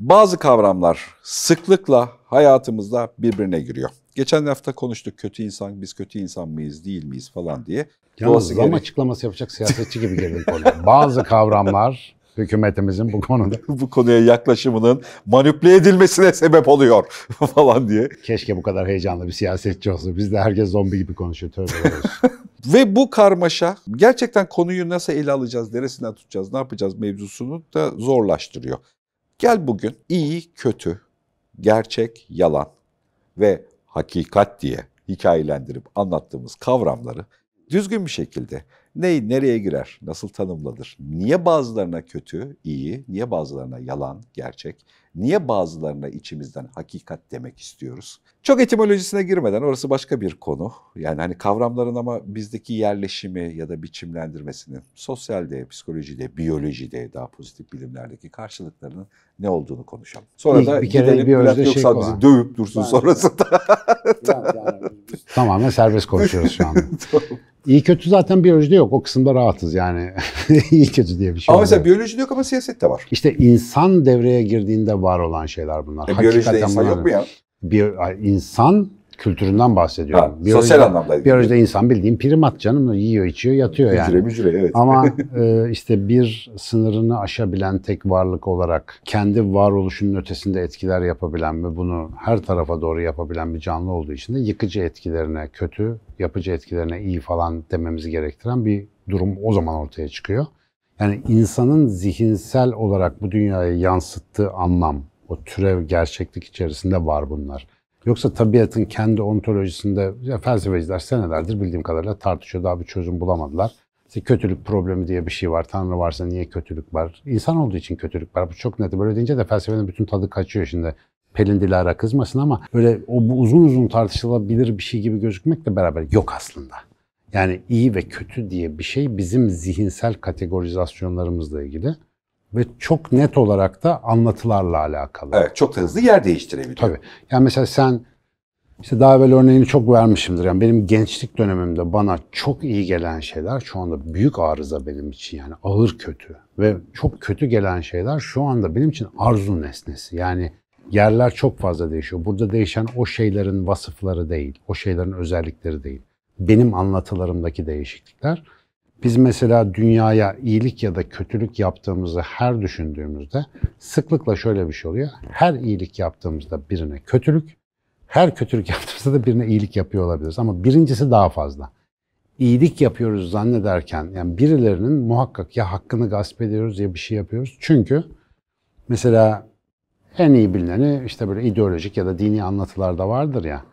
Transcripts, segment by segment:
Bazı kavramlar sıklıkla hayatımızda birbirine giriyor. Geçen hafta konuştuk kötü insan, biz kötü insan mıyız, değil miyiz falan diye. Yalnız zam gerek... açıklaması yapacak siyasetçi gibi geldi. konuya. Bazı kavramlar hükümetimizin bu konuda. bu konuya yaklaşımının manipüle edilmesine sebep oluyor falan diye. Keşke bu kadar heyecanlı bir siyasetçi olsa. Biz de herkes zombi gibi konuşuyor. Tövbe Ve bu karmaşa gerçekten konuyu nasıl ele alacağız, neresinden tutacağız, ne yapacağız mevzusunu da zorlaştırıyor. Gel bugün iyi, kötü, gerçek, yalan ve hakikat diye hikayelendirip anlattığımız kavramları düzgün bir şekilde ne, nereye girer, nasıl tanımlanır, niye bazılarına kötü, iyi, niye bazılarına yalan, gerçek, niye bazılarına içimizden hakikat demek istiyoruz? Çok etimolojisine girmeden orası başka bir konu. Yani hani kavramların ama bizdeki yerleşimi ya da biçimlendirmesinin sosyalde, psikolojide, biyolojide daha pozitif bilimlerdeki karşılıklarının ne olduğunu konuşalım. Sonra İlk da bir kere bir Bülent Göksal şey bizi dövüp dursun ben sonrasında. Tamamen serbest konuşuyoruz şu anda. tamam. İyi kötü zaten biyolojide yok yok. O kısımda rahatız yani. iyi kötü diye bir şey. Ama mesela biyoloji yok ama siyaset de var. İşte insan devreye girdiğinde var olan şeyler bunlar. E, biyolojide insan bunlar. yok mu ya? Bir, insan kültüründen bahsediyorum. Ha, biyolojide, sosyal anlamda. Biyolojide insan bildiğin primat canım. Yiyor, içiyor, yatıyor yani. Hücre hücre evet. Ama e, işte bir sınırını aşabilen tek varlık olarak kendi varoluşunun ötesinde etkiler yapabilen ve bunu her tarafa doğru yapabilen bir canlı olduğu için de yıkıcı etkilerine kötü, yapıcı etkilerine iyi falan dememizi gerektiren bir durum o zaman ortaya çıkıyor. Yani insanın zihinsel olarak bu dünyaya yansıttığı anlam, o türev gerçeklik içerisinde var bunlar. Yoksa tabiatın kendi ontolojisinde ya felsefeciler senelerdir bildiğim kadarıyla tartışıyor. Daha bir çözüm bulamadılar. İşte kötülük problemi diye bir şey var. Tanrı varsa niye kötülük var? İnsan olduğu için kötülük var. Bu çok net. Böyle deyince de felsefenin bütün tadı kaçıyor şimdi. Pelin Dilara kızmasın ama böyle o bu uzun uzun tartışılabilir bir şey gibi gözükmekle beraber yok aslında. Yani iyi ve kötü diye bir şey bizim zihinsel kategorizasyonlarımızla ilgili ve çok net olarak da anlatılarla alakalı. Evet, çok hızlı yer değiştirebiliyor. Tabii. Yani mesela sen işte daha evvel örneğini çok vermişimdir. Yani benim gençlik dönemimde bana çok iyi gelen şeyler şu anda büyük arıza benim için yani ağır kötü ve çok kötü gelen şeyler şu anda benim için arzu nesnesi. Yani yerler çok fazla değişiyor. Burada değişen o şeylerin vasıfları değil, o şeylerin özellikleri değil. Benim anlatılarımdaki değişiklikler biz mesela dünyaya iyilik ya da kötülük yaptığımızı her düşündüğümüzde sıklıkla şöyle bir şey oluyor. Her iyilik yaptığımızda birine kötülük, her kötülük yaptığımızda da birine iyilik yapıyor olabiliriz. Ama birincisi daha fazla. İyilik yapıyoruz zannederken yani birilerinin muhakkak ya hakkını gasp ediyoruz ya bir şey yapıyoruz. Çünkü mesela en iyi bilineni işte böyle ideolojik ya da dini anlatılarda vardır ya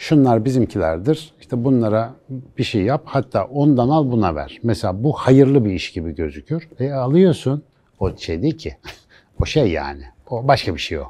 şunlar bizimkilerdir. İşte bunlara bir şey yap hatta ondan al buna ver. Mesela bu hayırlı bir iş gibi gözükür. E alıyorsun o şey değil ki. o şey yani. O başka bir şey o.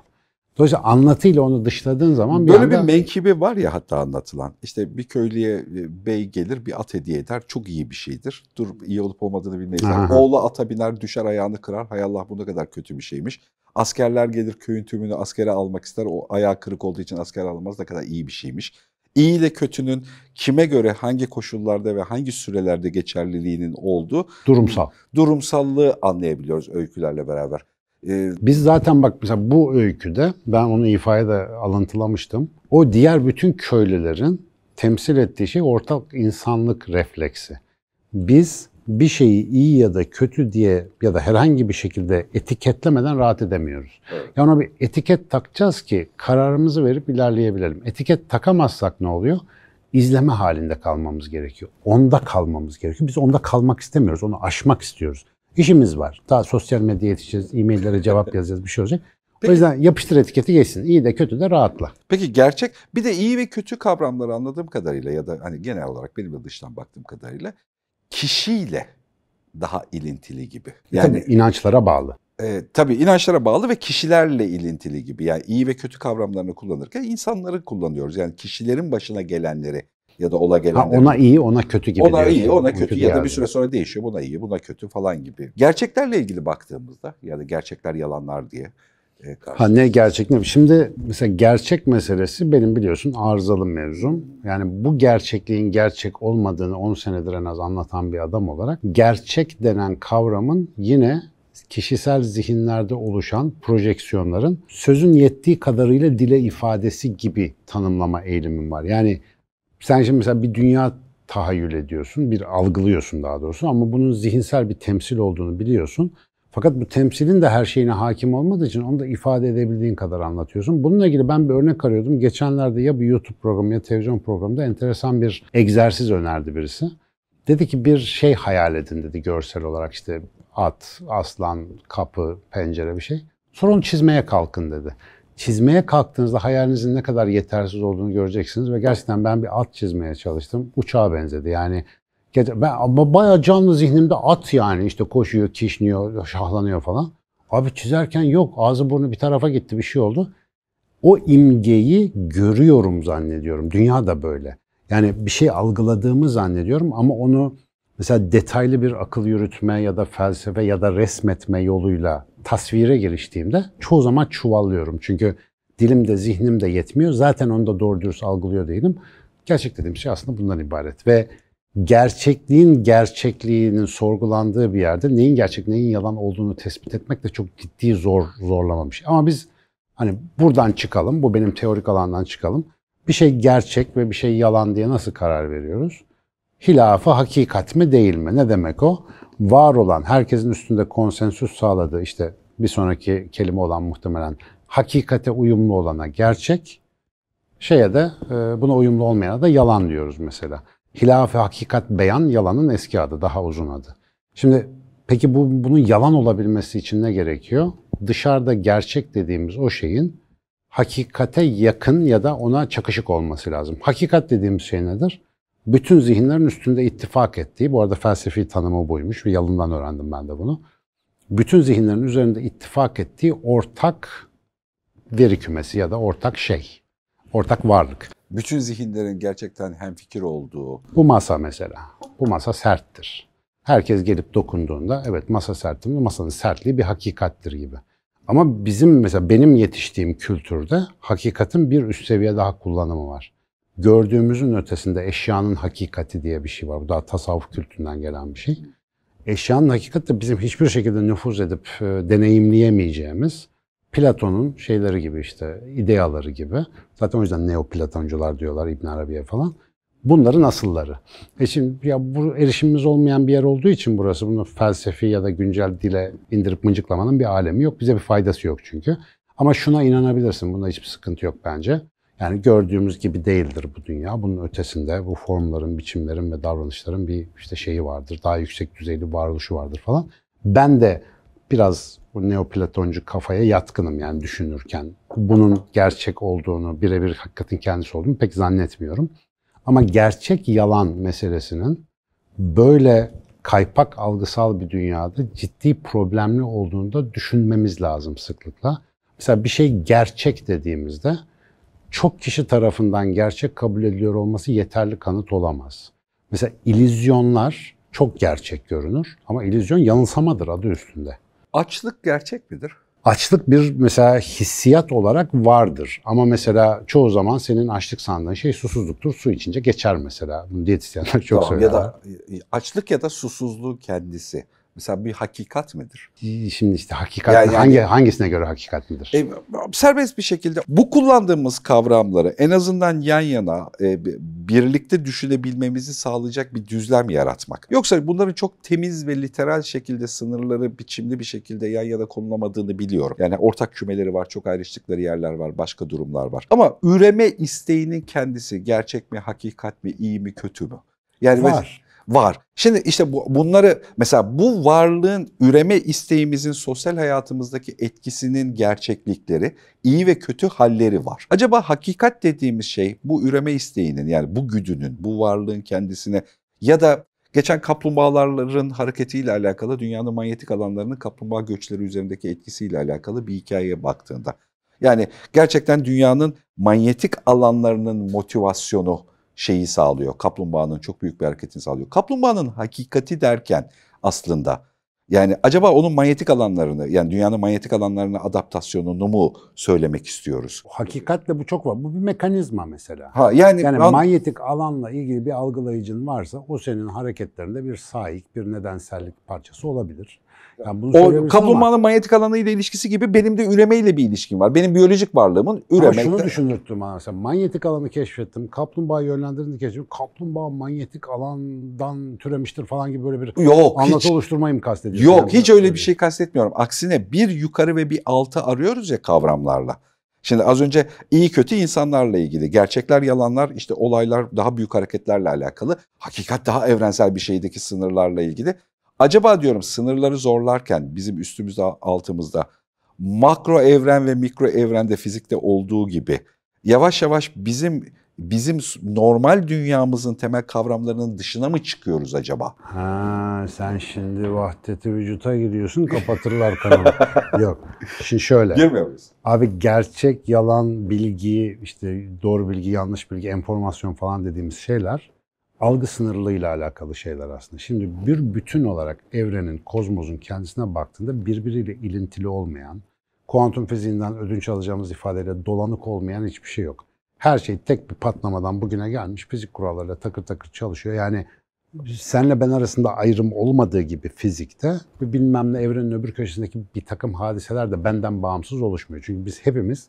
Dolayısıyla anlatıyla onu dışladığın zaman bir Böyle anda... bir menkibi var ya hatta anlatılan. İşte bir köylüye e, bey gelir bir at hediye eder. Çok iyi bir şeydir. Dur iyi olup olmadığını bilmeyiz. Oğlu ata biner düşer ayağını kırar. Hay Allah bu ne kadar kötü bir şeymiş. Askerler gelir köyün tümünü askere almak ister. O ayağı kırık olduğu için asker almaz da kadar iyi bir şeymiş. İyi ile kötünün kime göre hangi koşullarda ve hangi sürelerde geçerliliğinin olduğu durumsal durumsallığı anlayabiliyoruz öykülerle beraber. Ee, Biz zaten bak mesela bu öyküde ben onu ifaya da alıntılamıştım. O diğer bütün köylülerin temsil ettiği şey ortak insanlık refleksi. Biz bir şeyi iyi ya da kötü diye ya da herhangi bir şekilde etiketlemeden rahat edemiyoruz. Evet. Yani ona bir etiket takacağız ki kararımızı verip ilerleyebilelim. Etiket takamazsak ne oluyor? İzleme halinde kalmamız gerekiyor. Onda kalmamız gerekiyor. Biz onda kalmak istemiyoruz. Onu aşmak istiyoruz. İşimiz var. Daha sosyal medyaya yetişeceğiz, e-maillere cevap yazacağız, bir şey olacak. Peki, o yüzden yapıştır etiketi geçsin. İyi de kötü de rahatla. Peki gerçek bir de iyi ve kötü kavramları anladığım kadarıyla ya da hani genel olarak benim de dıştan baktığım kadarıyla kişiyle daha ilintili gibi. E, yani tabii, inançlara bağlı. E, tabii inançlara bağlı ve kişilerle ilintili gibi. Yani iyi ve kötü kavramlarını kullanırken insanları kullanıyoruz. Yani kişilerin başına gelenleri ya da ola gelenleri. Ha, ona iyi, ona kötü gibi. Ona iyi, ona kötü, kötü ya da bir süre sonra değişiyor. Buna iyi, buna kötü falan gibi. Gerçeklerle ilgili baktığımızda ya yani da gerçekler yalanlar diye e, ha ne gerçek ne? Şimdi mesela gerçek meselesi benim biliyorsun arızalı mevzum. Yani bu gerçekliğin gerçek olmadığını 10 senedir en az anlatan bir adam olarak gerçek denen kavramın yine kişisel zihinlerde oluşan projeksiyonların sözün yettiği kadarıyla dile ifadesi gibi tanımlama eğilimim var. Yani sen şimdi mesela bir dünya tahayyül ediyorsun, bir algılıyorsun daha doğrusu ama bunun zihinsel bir temsil olduğunu biliyorsun. Fakat bu temsilin de her şeyine hakim olmadığı için onu da ifade edebildiğin kadar anlatıyorsun. Bununla ilgili ben bir örnek arıyordum. Geçenlerde ya bir YouTube programı ya televizyon programında enteresan bir egzersiz önerdi birisi. Dedi ki bir şey hayal edin dedi görsel olarak işte at, aslan, kapı, pencere bir şey. Sonra onu çizmeye kalkın dedi. Çizmeye kalktığınızda hayalinizin ne kadar yetersiz olduğunu göreceksiniz ve gerçekten ben bir at çizmeye çalıştım. Uçağa benzedi. Yani ben ama bayağı canlı zihnimde at yani işte koşuyor, kişniyor, şahlanıyor falan. Abi çizerken yok ağzı burnu bir tarafa gitti bir şey oldu. O imgeyi görüyorum zannediyorum. Dünya da böyle. Yani bir şey algıladığımı zannediyorum ama onu mesela detaylı bir akıl yürütme ya da felsefe ya da resmetme yoluyla tasvire giriştiğimde çoğu zaman çuvallıyorum. Çünkü dilim de zihnim de yetmiyor. Zaten onu da doğru dürüst algılıyor değilim. Gerçek dediğim şey aslında bundan ibaret. Ve gerçekliğin gerçekliğinin sorgulandığı bir yerde neyin gerçek neyin yalan olduğunu tespit etmek de çok ciddi zor zorlamamış. Ama biz hani buradan çıkalım, bu benim teorik alandan çıkalım. Bir şey gerçek ve bir şey yalan diye nasıl karar veriyoruz? Hilafı hakikat mi değil mi? Ne demek o? Var olan, herkesin üstünde konsensüs sağladığı işte bir sonraki kelime olan muhtemelen hakikate uyumlu olana gerçek, şeye de e, buna uyumlu olmayana da yalan diyoruz mesela. Hilaf-ı Hakikat Beyan yalanın eski adı, daha uzun adı. Şimdi peki bu, bunun yalan olabilmesi için ne gerekiyor? Dışarıda gerçek dediğimiz o şeyin hakikate yakın ya da ona çakışık olması lazım. Hakikat dediğimiz şey nedir? Bütün zihinlerin üstünde ittifak ettiği, bu arada felsefi tanımı buymuş ve yalından öğrendim ben de bunu. Bütün zihinlerin üzerinde ittifak ettiği ortak veri kümesi ya da ortak şey ortak varlık. Bütün zihinlerin gerçekten hemfikir olduğu. Bu masa mesela. Bu masa serttir. Herkes gelip dokunduğunda evet masa sert mi? Masanın sertliği bir hakikattir gibi. Ama bizim mesela benim yetiştiğim kültürde hakikatin bir üst seviye daha kullanımı var. Gördüğümüzün ötesinde eşyanın hakikati diye bir şey var. Bu daha tasavvuf kültüründen gelen bir şey. Eşyanın hakikati de bizim hiçbir şekilde nüfuz edip e, deneyimleyemeyeceğimiz Platon'un şeyleri gibi işte ideaları gibi. Zaten o yüzden neoplatoncular diyorlar İbn Arabi'ye falan. Bunların asılları. E şimdi ya bu erişimimiz olmayan bir yer olduğu için burası bunu felsefi ya da güncel dile indirip mıncıklamanın bir alemi yok. Bize bir faydası yok çünkü. Ama şuna inanabilirsin. Bunda hiçbir sıkıntı yok bence. Yani gördüğümüz gibi değildir bu dünya. Bunun ötesinde bu formların, biçimlerin ve davranışların bir işte şeyi vardır. Daha yüksek düzeyli varoluşu vardır falan. Ben de biraz bu neoplatoncu kafaya yatkınım yani düşünürken. Bunun gerçek olduğunu, birebir hakikatin kendisi olduğunu pek zannetmiyorum. Ama gerçek yalan meselesinin böyle kaypak algısal bir dünyada ciddi problemli olduğunu da düşünmemiz lazım sıklıkla. Mesela bir şey gerçek dediğimizde çok kişi tarafından gerçek kabul ediliyor olması yeterli kanıt olamaz. Mesela illüzyonlar çok gerçek görünür ama illüzyon yanılsamadır adı üstünde. Açlık gerçek midir? Açlık bir mesela hissiyat olarak vardır. Ama mesela çoğu zaman senin açlık sandığın şey susuzluktur. Su içince geçer mesela. Bunu diyetisyenler çok tamam, söyler. Ya da açlık ya da susuzluğun kendisi mesela bir hakikat midir? Şimdi işte hakikat yani, hangi hangisine göre hakikat midir? E, serbest bir şekilde bu kullandığımız kavramları en azından yan yana e, birlikte düşünebilmemizi sağlayacak bir düzlem yaratmak. Yoksa bunların çok temiz ve literal şekilde sınırları biçimli bir şekilde yan yana konulamadığını biliyorum. Yani ortak kümeleri var, çok ayrıştıkları yerler var, başka durumlar var. Ama üreme isteğinin kendisi gerçek mi, hakikat mi, iyi mi, kötü mü? Yani var var. Şimdi işte bu, bunları mesela bu varlığın üreme isteğimizin sosyal hayatımızdaki etkisinin gerçeklikleri, iyi ve kötü halleri var. Acaba hakikat dediğimiz şey bu üreme isteğinin yani bu güdünün, bu varlığın kendisine ya da geçen kaplumbağaların hareketiyle alakalı dünyanın manyetik alanlarının kaplumbağa göçleri üzerindeki etkisiyle alakalı bir hikayeye baktığında yani gerçekten dünyanın manyetik alanlarının motivasyonu şeyi sağlıyor. Kaplumbağanın çok büyük bir hareketini sağlıyor. Kaplumbağanın hakikati derken aslında yani acaba onun manyetik alanlarını, yani dünyanın manyetik alanlarına adaptasyonunu mu söylemek istiyoruz? Hakikatle bu çok var. Bu bir mekanizma mesela. Ha, yani yani an... manyetik alanla ilgili bir algılayıcın varsa o senin hareketlerinde bir sahip, bir nedensellik parçası olabilir. Yani bunu o kaplumbağanın ama... manyetik alanıyla ilişkisi gibi benim de üremeyle bir ilişkim var. Benim biyolojik varlığımın üremekte. Ama şunu düşünürttüm bana mesela. Manyetik alanı keşfettim. Kaplumbağa yönlendirdiğini keşfettim. Kaplumbağa manyetik alandan türemiştir falan gibi böyle bir Yok, anlatı hiç. oluşturmayı mı kastediyorsun? Yok hiç öyle bir şey kastetmiyorum. Aksine bir yukarı ve bir altı arıyoruz ya kavramlarla. Şimdi az önce iyi kötü insanlarla ilgili, gerçekler yalanlar, işte olaylar daha büyük hareketlerle alakalı, hakikat daha evrensel bir şeydeki sınırlarla ilgili. Acaba diyorum sınırları zorlarken bizim üstümüzde altımızda makro evren ve mikro evrende fizikte olduğu gibi yavaş yavaş bizim bizim normal dünyamızın temel kavramlarının dışına mı çıkıyoruz acaba? Ha, sen şimdi vahdeti vücuta giriyorsun kapatırlar kanalı. Yok. Şimdi şöyle. Girmiyor muyuz? Abi gerçek, yalan, bilgi, işte doğru bilgi, yanlış bilgi, enformasyon falan dediğimiz şeyler algı sınırlığıyla alakalı şeyler aslında. Şimdi bir bütün olarak evrenin, kozmosun kendisine baktığında birbiriyle ilintili olmayan, kuantum fiziğinden ödünç alacağımız ifadeyle dolanık olmayan hiçbir şey yok. Her şey tek bir patlamadan bugüne gelmiş fizik kurallarıyla takır takır çalışıyor. Yani senle ben arasında ayrım olmadığı gibi fizikte bilmem ne evrenin öbür köşesindeki bir takım hadiseler de benden bağımsız oluşmuyor. Çünkü biz hepimiz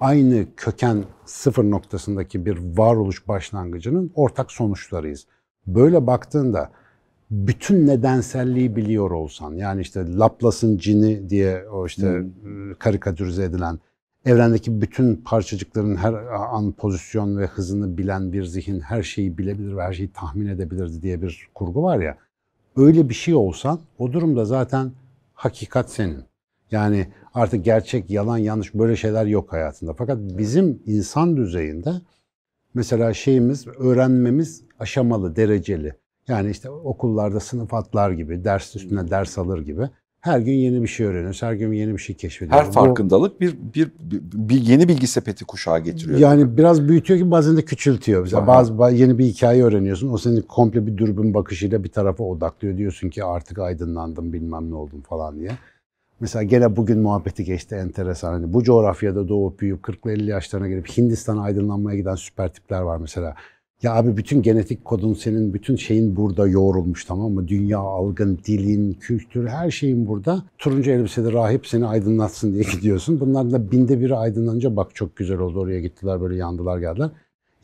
aynı köken sıfır noktasındaki bir varoluş başlangıcının ortak sonuçlarıyız. Böyle baktığında bütün nedenselliği biliyor olsan yani işte Laplace'ın cini diye o işte hmm. E, karikatürize edilen evrendeki bütün parçacıkların her an pozisyon ve hızını bilen bir zihin her şeyi bilebilir ve her şeyi tahmin edebilirdi diye bir kurgu var ya. Öyle bir şey olsan o durumda zaten hakikat senin. Yani artık gerçek, yalan, yanlış böyle şeyler yok hayatında. Fakat bizim insan düzeyinde mesela şeyimiz, öğrenmemiz aşamalı, dereceli. Yani işte okullarda sınıf atlar gibi, ders üstüne ders alır gibi her gün yeni bir şey öğreniyoruz, her gün yeni bir şey keşfediyoruz. Her farkındalık bir, bir, bir, yeni bilgi sepeti kuşağı getiriyor. Yani biraz büyütüyor ki bazen de küçültüyor. Mesela bazı, bazı yeni bir hikaye öğreniyorsun, o seni komple bir dürbün bakışıyla bir tarafa odaklıyor. Diyorsun ki artık aydınlandım, bilmem ne oldum falan diye. Mesela gene bugün muhabbeti geçti enteresan. Hani bu coğrafyada doğup büyüyüp 40-50 yaşlarına gelip Hindistan'a aydınlanmaya giden süper tipler var mesela. Ya abi bütün genetik kodun senin, bütün şeyin burada yoğrulmuş tamam mı? Dünya algın, dilin, kültür, her şeyin burada. Turuncu elbiseli rahip seni aydınlatsın diye gidiyorsun. Bunların da binde biri aydınlanınca bak çok güzel oldu oraya gittiler böyle yandılar geldiler.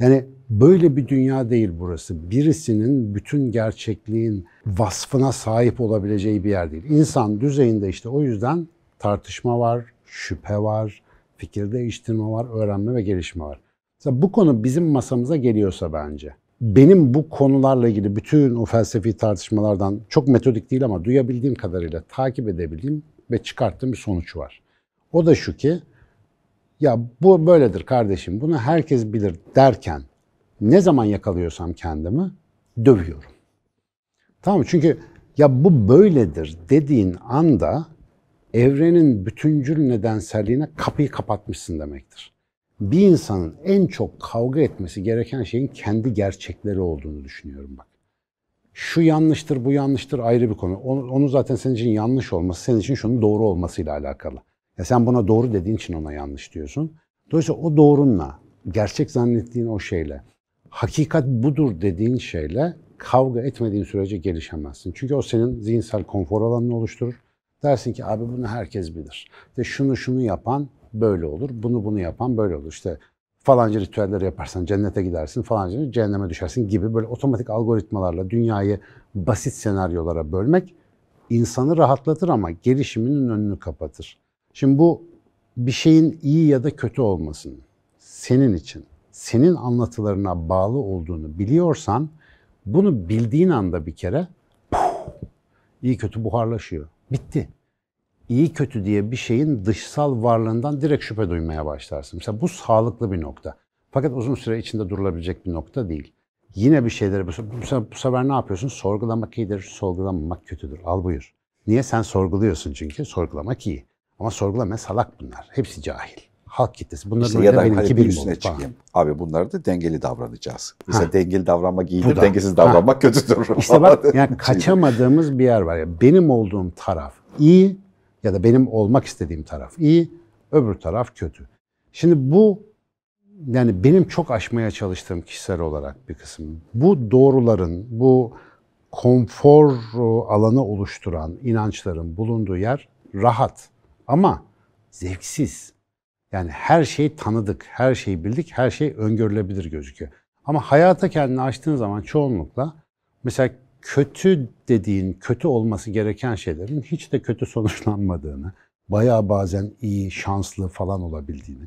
Yani böyle bir dünya değil burası. Birisinin bütün gerçekliğin vasfına sahip olabileceği bir yer değil. İnsan düzeyinde işte o yüzden tartışma var, şüphe var, fikir değiştirme var, öğrenme ve gelişme var. Mesela bu konu bizim masamıza geliyorsa bence benim bu konularla ilgili bütün o felsefi tartışmalardan çok metodik değil ama duyabildiğim kadarıyla takip edebildiğim ve çıkarttığım bir sonuç var. O da şu ki ya bu böyledir kardeşim bunu herkes bilir derken ne zaman yakalıyorsam kendimi dövüyorum. Tamam mı? Çünkü ya bu böyledir dediğin anda evrenin bütüncül nedenselliğine kapıyı kapatmışsın demektir bir insanın en çok kavga etmesi gereken şeyin kendi gerçekleri olduğunu düşünüyorum bak. Şu yanlıştır, bu yanlıştır ayrı bir konu. Onu, onu zaten senin için yanlış olması, senin için şunun doğru olmasıyla alakalı. Ya sen buna doğru dediğin için ona yanlış diyorsun. Dolayısıyla o doğrunla, gerçek zannettiğin o şeyle, hakikat budur dediğin şeyle kavga etmediğin sürece gelişemezsin. Çünkü o senin zihinsel konfor alanını oluşturur. Dersin ki abi bunu herkes bilir. De şunu şunu yapan böyle olur. Bunu bunu yapan böyle olur. İşte falanca ritüelleri yaparsan cennete gidersin, falanca cehenneme düşersin gibi böyle otomatik algoritmalarla dünyayı basit senaryolara bölmek insanı rahatlatır ama gelişiminin önünü kapatır. Şimdi bu bir şeyin iyi ya da kötü olmasını senin için, senin anlatılarına bağlı olduğunu biliyorsan bunu bildiğin anda bir kere puh, iyi kötü buharlaşıyor. Bitti iyi kötü diye bir şeyin dışsal varlığından direkt şüphe duymaya başlarsın. Mesela bu sağlıklı bir nokta. Fakat uzun süre içinde durulabilecek bir nokta değil. Yine bir şeyleri, bu, bu, sefer ne yapıyorsun? Sorgulamak iyidir, sorgulamamak kötüdür. Al buyur. Niye? Sen sorguluyorsun çünkü. Sorgulamak iyi. Ama sorgulamaya salak bunlar. Hepsi cahil. Halk kitlesi. Bunların işte ya da hani bir üstüne çıkayım. Falan. Abi bunları da dengeli davranacağız. Mesela ha. dengeli davranmak iyidir, dengesiz davranmak ha. kötüdür. İşte bak yani kaçamadığımız bir yer var. ya. Benim olduğum taraf iyi, ya da benim olmak istediğim taraf iyi, öbür taraf kötü. Şimdi bu yani benim çok aşmaya çalıştığım kişisel olarak bir kısım. Bu doğruların, bu konfor alanı oluşturan inançların bulunduğu yer rahat ama zevksiz. Yani her şeyi tanıdık, her şeyi bildik, her şey öngörülebilir gözüküyor. Ama hayata kendini açtığın zaman çoğunlukla mesela kötü dediğin, kötü olması gereken şeylerin hiç de kötü sonuçlanmadığını, bayağı bazen iyi, şanslı falan olabildiğini,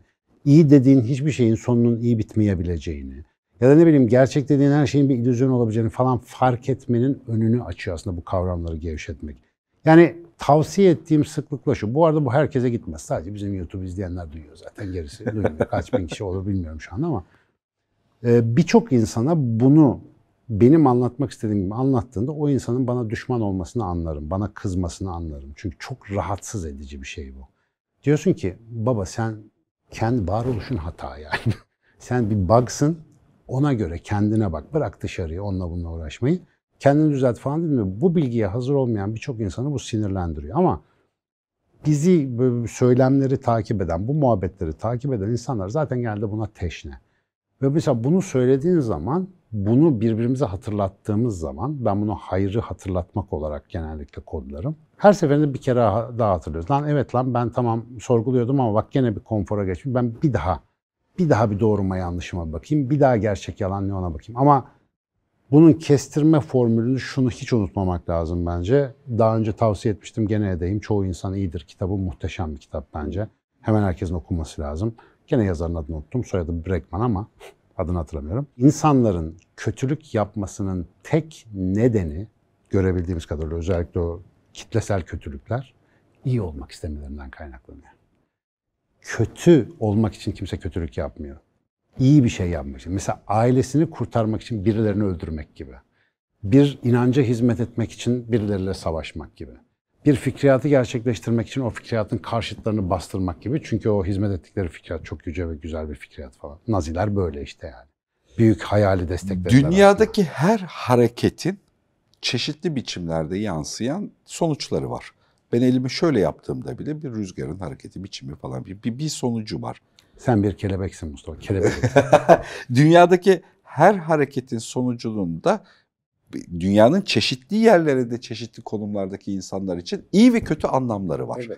iyi dediğin hiçbir şeyin sonunun iyi bitmeyebileceğini ya da ne bileyim gerçek dediğin her şeyin bir illüzyon olabileceğini falan fark etmenin önünü açıyor aslında bu kavramları gevşetmek. Yani tavsiye ettiğim sıklıkla şu. Bu arada bu herkese gitmez. Sadece bizim YouTube izleyenler duyuyor zaten. Gerisi duymuyor. Kaç bin kişi olur bilmiyorum şu anda ama e, birçok insana bunu benim anlatmak istediğim gibi anlattığında o insanın bana düşman olmasını anlarım. Bana kızmasını anlarım. Çünkü çok rahatsız edici bir şey bu. Diyorsun ki baba sen kendi varoluşun hata yani. sen bir baksın ona göre kendine bak. Bırak dışarıya onunla bununla uğraşmayı. Kendini düzelt falan değil mi? Bu bilgiye hazır olmayan birçok insanı bu sinirlendiriyor. Ama bizi böyle söylemleri takip eden, bu muhabbetleri takip eden insanlar zaten genelde buna teşne. Ve mesela bunu söylediğin zaman bunu birbirimize hatırlattığımız zaman ben bunu hayrı hatırlatmak olarak genellikle kodlarım. Her seferinde bir kere daha hatırlıyoruz. Lan evet lan ben tamam sorguluyordum ama bak gene bir konfora geçmiş. Ben bir daha bir daha bir doğruma yanlışıma bakayım. Bir daha gerçek yalan ne ona bakayım. Ama bunun kestirme formülünü şunu hiç unutmamak lazım bence. Daha önce tavsiye etmiştim gene edeyim. Çoğu insan iyidir kitabı muhteşem bir kitap bence. Hemen herkesin okuması lazım. Gene yazarın adını unuttum. Soyadı Bregman ama adını hatırlamıyorum. İnsanların kötülük yapmasının tek nedeni görebildiğimiz kadarıyla özellikle o kitlesel kötülükler iyi olmak istemelerinden kaynaklanıyor. Kötü olmak için kimse kötülük yapmıyor. İyi bir şey yapmak için. Mesela ailesini kurtarmak için birilerini öldürmek gibi. Bir inanca hizmet etmek için birileriyle savaşmak gibi bir fikriyatı gerçekleştirmek için o fikriyatın karşıtlarını bastırmak gibi. Çünkü o hizmet ettikleri fikriyat çok yüce ve güzel bir fikriyat falan. Naziler böyle işte yani. Büyük hayali desteklediler. Dünyadaki aslında. her hareketin çeşitli biçimlerde yansıyan sonuçları var. Ben elimi şöyle yaptığımda bile bir rüzgarın hareketi biçimi falan bir, bir, bir sonucu var. Sen bir kelebeksin Mustafa, kelebek. Dünyadaki her hareketin sonucunda dünyanın çeşitli yerlerinde çeşitli konumlardaki insanlar için iyi ve kötü anlamları var. Evet.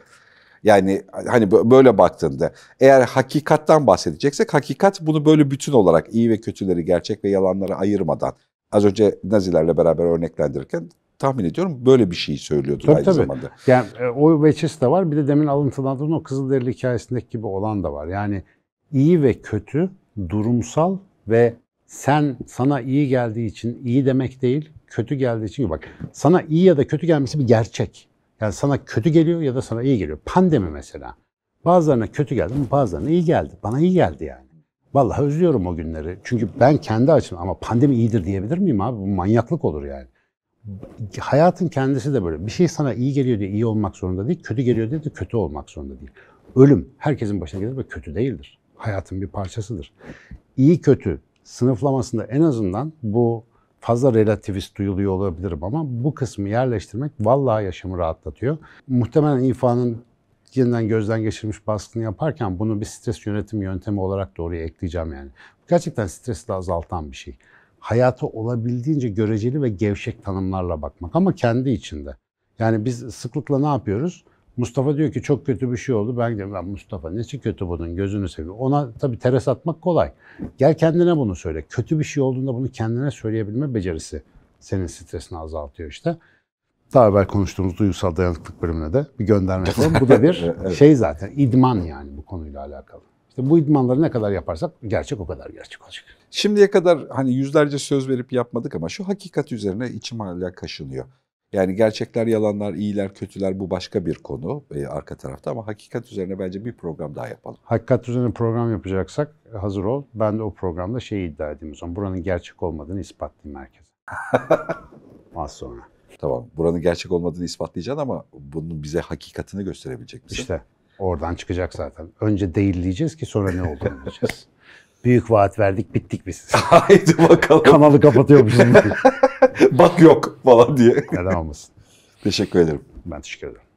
Yani hani böyle baktığında eğer hakikattan bahsedeceksek hakikat bunu böyle bütün olarak iyi ve kötüleri gerçek ve yalanları ayırmadan az önce Nazilerle beraber örneklendirirken tahmin ediyorum böyle bir şey söylüyordu tabii, aynı tabii. zamanda. Yani e, o veçesi de var bir de demin alıntılandığım o Kızılderili hikayesindeki gibi olan da var. Yani iyi ve kötü durumsal ve sen sana iyi geldiği için iyi demek değil, kötü geldiği için bak sana iyi ya da kötü gelmesi bir gerçek. Yani sana kötü geliyor ya da sana iyi geliyor. Pandemi mesela. Bazılarına kötü geldi ama bazılarına iyi geldi. Bana iyi geldi yani. Vallahi özlüyorum o günleri. Çünkü ben kendi açımdan ama pandemi iyidir diyebilir miyim abi? Bu manyaklık olur yani. Hayatın kendisi de böyle. Bir şey sana iyi geliyor diye iyi olmak zorunda değil, kötü geliyor diye de kötü olmak zorunda değil. Ölüm herkesin başına gelir ve kötü değildir. Hayatın bir parçasıdır. İyi kötü sınıflamasında en azından bu fazla relativist duyuluyor olabilirim ama bu kısmı yerleştirmek vallahi yaşamı rahatlatıyor. Muhtemelen ifanın yeniden gözden geçirmiş baskını yaparken bunu bir stres yönetim yöntemi olarak da oraya ekleyeceğim yani. Gerçekten stresi de azaltan bir şey. Hayata olabildiğince göreceli ve gevşek tanımlarla bakmak ama kendi içinde. Yani biz sıklıkla ne yapıyoruz? Mustafa diyor ki çok kötü bir şey oldu. Ben de ben Mustafa nesi kötü bunun gözünü seveyim. Ona tabii teres atmak kolay. Gel kendine bunu söyle. Kötü bir şey olduğunda bunu kendine söyleyebilme becerisi senin stresini azaltıyor işte. Daha evvel konuştuğumuz duygusal dayanıklık bölümüne de bir gönderme yapalım. Bu da bir şey evet. şey zaten idman yani bu konuyla alakalı. İşte bu idmanları ne kadar yaparsak gerçek o kadar gerçek olacak. Şimdiye kadar hani yüzlerce söz verip yapmadık ama şu hakikat üzerine içim hala kaşınıyor. Yani gerçekler, yalanlar, iyiler, kötüler bu başka bir konu e, arka tarafta ama hakikat üzerine bence bir program daha yapalım. Hakikat üzerine program yapacaksak hazır ol. Ben de o programda şeyi iddia edeyim o zaman. Buranın gerçek olmadığını ispatlayayım herkese. Az sonra. Tamam. Buranın gerçek olmadığını ispatlayacaksın ama bunun bize hakikatini gösterebilecek misin? İşte oradan çıkacak zaten. Önce değilleyeceğiz ki sonra ne olduğunu bileceğiz. Büyük vaat verdik bittik biz. Haydi bakalım. Kanalı kapatıyormuşuz. Bak yok falan diye. Neden olmasın? Teşekkür ederim. Ben teşekkür ederim.